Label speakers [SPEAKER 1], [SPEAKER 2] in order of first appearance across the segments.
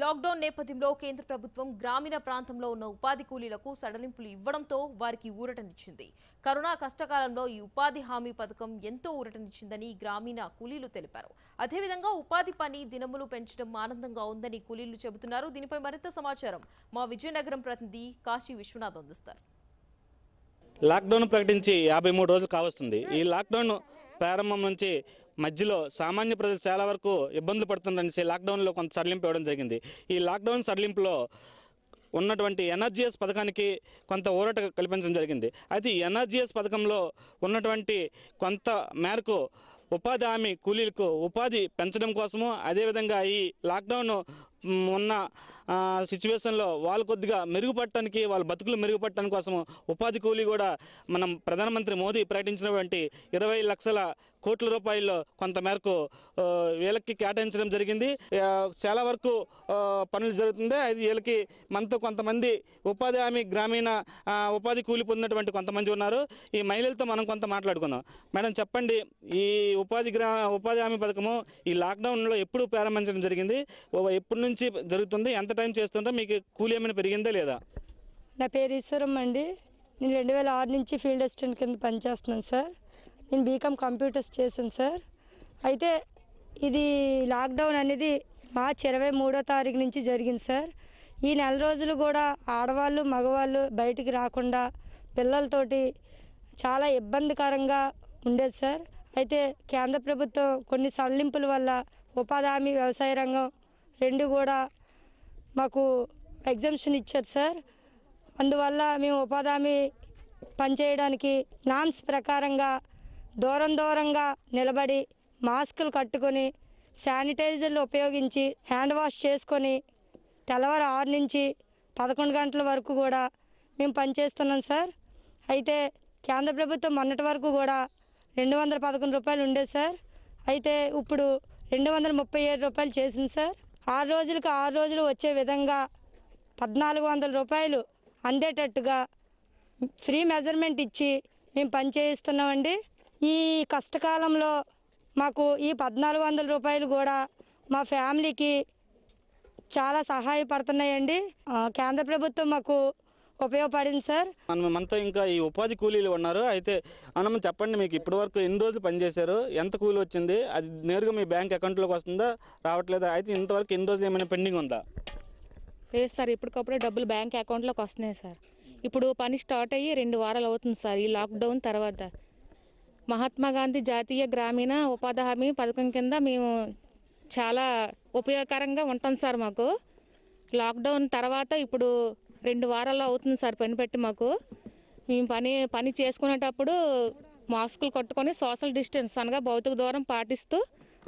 [SPEAKER 1] lockdown నేపథ్యంలో కేంద్ర ప్రభుత్వం గ్రామీణ ప్రాంతంలో ఉన్న ఉపాధి కూలీలకు సడలింపులు ఇవ్వడంతో వారికి ఊరటనిచ్చింది కరోనా కష్టకాలంలో ఈ ఉపాధి హామీ పథకం ఎంతో ఊరటనిచ్చిందని గ్రామీణ కూలీలు తెలిపారు అదేవిధంగా ఉపాధి పని దినములు పెంచడం ఆనందంగా ఉందని కూలీలు చెబుతున్నారు దీనిపై మరింత సమాచారం మా విజయనగరం ప్రతినిధి కాశీ విశ్వనాథ్ అందిస్తారు
[SPEAKER 2] లాక్డౌన్ ప్రకటించి యాభై మూడు రోజులు కావస్తుంది ఈ లాక్డౌన్ ప్రారంభం నుంచి మధ్యలో సామాన్య ప్రజలు చాలా వరకు ఇబ్బందులు పడుతుందని లాక్డౌన్లో కొంత సడలింపు ఇవ్వడం జరిగింది ఈ లాక్డౌన్ సడలింపులో ఉన్నటువంటి ఎన్ఆర్జిఎస్ పథకానికి కొంత ఊరట కల్పించడం జరిగింది అయితే ఈ ఎన్ఆర్జిఎస్ పథకంలో ఉన్నటువంటి కొంత మేరకు ఉపాధి హామీ కూలీలకు ఉపాధి పెంచడం కోసము అదేవిధంగా ఈ లాక్డౌన్ ఉన్న సిచ్యువేషన్లో వాళ్ళు కొద్దిగా మెరుగుపడటానికి వాళ్ళ బతుకులు మెరుగుపడటం కోసం ఉపాధి కూలీ కూడా మనం ప్రధానమంత్రి మోదీ ప్రకటించినటువంటి ఇరవై లక్షల కోట్ల రూపాయల్లో కొంత మేరకు వీళ్ళకి కేటాయించడం జరిగింది చాలా వరకు పనులు జరుగుతుంది అది వీళ్ళకి మనతో కొంతమంది ఉపాధి హామీ గ్రామీణ ఉపాధి కూలి పొందినటువంటి కొంతమంది ఉన్నారు ఈ మహిళలతో మనం కొంత మాట్లాడుకుందాం మేడం చెప్పండి ఈ ఉపాధి గ్రా ఉపాధి హామీ పథకము ఈ లాక్డౌన్లో ఎప్పుడు ప్రారంభించడం జరిగింది ఎప్పటి నుంచి జరుగుతుంది ఎంత టైం చేస్తుంటే మీకు కూలీ ఏమైనా పెరిగిందా లేదా
[SPEAKER 3] నా పేరు ఈశ్వరం అండి నేను రెండు వేల ఆరు నుంచి ఫీల్డ్ అసిస్టెంట్ కింద పనిచేస్తున్నాను సార్ నేను బీకామ్ కంప్యూటర్స్ చేశాను సార్ అయితే ఇది లాక్డౌన్ అనేది మార్చి ఇరవై మూడో తారీఖు నుంచి జరిగింది సార్ ఈ నెల రోజులు కూడా ఆడవాళ్ళు మగవాళ్ళు బయటికి రాకుండా పిల్లలతోటి చాలా ఇబ్బందికరంగా ఉండేది సార్ అయితే కేంద్ర ప్రభుత్వం కొన్ని సడలింపుల వల్ల ఉపాధి హామీ వ్యవసాయ రంగం రెండు కూడా మాకు ఎగ్జామ్షన్ ఇచ్చారు సార్ అందువల్ల మేము ఉపాధి హామీ పనిచేయడానికి నామ్స్ ప్రకారంగా దూరం దూరంగా నిలబడి మాస్కులు కట్టుకొని శానిటైజర్లు ఉపయోగించి హ్యాండ్ వాష్ చేసుకొని తెల్లవారు ఆరు నుంచి పదకొండు గంటల వరకు కూడా మేము పనిచేస్తున్నాం సార్ అయితే కేంద్ర ప్రభుత్వం మొన్నటి వరకు కూడా రెండు వందల పదకొండు రూపాయలు ఉండేది సార్ అయితే ఇప్పుడు రెండు వందల ముప్పై ఏడు రూపాయలు చేసింది సార్ ఆరు రోజులకు ఆరు రోజులు వచ్చే విధంగా పద్నాలుగు వందల రూపాయలు అందేటట్టుగా ఫ్రీ మెజర్మెంట్ ఇచ్చి మేము పనిచేయిస్తున్నామండి ఈ కష్టకాలంలో మాకు ఈ పద్నాలుగు వందల రూపాయలు కూడా మా ఫ్యామిలీకి చాలా సహాయపడుతున్నాయండి కేంద్ర ప్రభుత్వం మాకు ఉపయోగపడింది సార్
[SPEAKER 2] మనం మనతో ఇంకా ఈ ఉపాధి కూలీలు ఉన్నారు అయితే అన్నమ్మ చెప్పండి మీకు ఇప్పటి వరకు ఎన్ని రోజులు పనిచేశారు ఎంత కూలి వచ్చింది అది నేరుగా మీ బ్యాంక్ అకౌంట్లోకి వస్తుందా రావట్లేదా అయితే ఇంతవరకు ఎన్ని రోజులు ఏమైనా పెండింగ్ ఉందా
[SPEAKER 1] లేదు సార్ ఇప్పటికప్పుడు డబ్బులు బ్యాంక్ అకౌంట్లోకి వస్తున్నాయి సార్ ఇప్పుడు పని స్టార్ట్ అయ్యి రెండు వారాలు అవుతుంది సార్ ఈ లాక్డౌన్ తర్వాత మహాత్మా గాంధీ జాతీయ గ్రామీణ ఉపాధి హామీ పథకం కింద మేము చాలా ఉపయోగకరంగా ఉంటాం సార్ మాకు లాక్డౌన్ తర్వాత ఇప్పుడు రెండు వారాల్లో అవుతుంది సార్ పని పెట్టి మాకు మేము పని పని చేసుకునేటప్పుడు మాస్కులు కట్టుకొని సోషల్ డిస్టెన్స్ అనగా భౌతిక దూరం పాటిస్తూ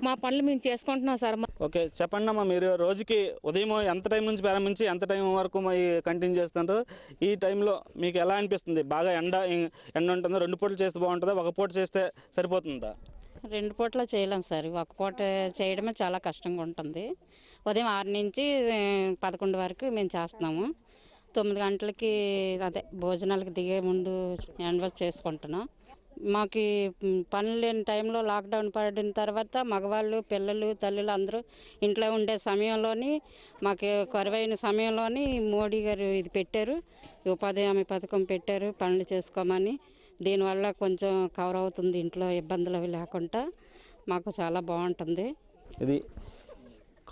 [SPEAKER 1] మా పనులు మేము చేసుకుంటున్నాం సార్
[SPEAKER 2] ఓకే చెప్పండి అమ్మా మీరు రోజుకి ఉదయం ఎంత టైం నుంచి ప్రారంభించి ఎంత టైం వరకు కంటిన్యూ చేస్తున్నారు ఈ టైంలో మీకు ఎలా అనిపిస్తుంది బాగా ఎండ ఎండ ఉంటుందో రెండు పూటలు చేస్తే బాగుంటుందా ఒక పూట చేస్తే సరిపోతుందా
[SPEAKER 4] రెండు పూట్ల చేయలేం సార్ ఒక పూట చేయడమే చాలా కష్టంగా ఉంటుంది ఉదయం ఆరు నుంచి పదకొండు వరకు మేము చేస్తున్నాము తొమ్మిది గంటలకి అదే భోజనాలకు దిగే ముందు యాన్యువల్ చేసుకుంటున్నాం మాకు పనులు లేని టైంలో లాక్డౌన్ పడిన తర్వాత మగవాళ్ళు పిల్లలు తల్లులు అందరూ ఇంట్లో ఉండే సమయంలోని మాకు కరువైన సమయంలోని మోడీ గారు ఇది పెట్టారు ఉపాధి హామీ పథకం పెట్టారు పనులు చేసుకోమని దీనివల్ల కొంచెం కవర్ అవుతుంది ఇంట్లో ఇబ్బందులు అవి లేకుండా మాకు చాలా బాగుంటుంది
[SPEAKER 2] ఇది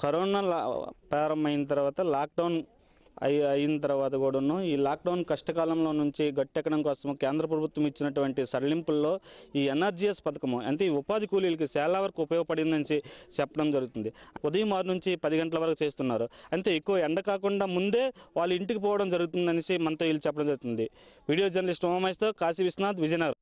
[SPEAKER 2] కరోనా ప్రారంభమైన తర్వాత లాక్డౌన్ అయి అయిన తర్వాత కూడాను ఈ లాక్డౌన్ కష్టకాలంలో నుంచి గట్టెక్కడం కోసం కేంద్ర ప్రభుత్వం ఇచ్చినటువంటి సడలింపుల్లో ఈ ఎన్ఆర్జీఎస్ పథకము అంటే ఈ ఉపాధి కూలీలకి చాలా వరకు ఉపయోగపడిందని చెప్పడం జరుగుతుంది ఉదయం ఆరు నుంచి పది గంటల వరకు చేస్తున్నారు అంతే ఎక్కువ ఎండ కాకుండా ముందే వాళ్ళు ఇంటికి పోవడం జరుగుతుందనేసి మనతో వీళ్ళు చెప్పడం జరుగుతుంది వీడియో జర్నలిస్ట్ ఉమామేష్తో కాశీ విశ్వనాథ్ విజయనగర్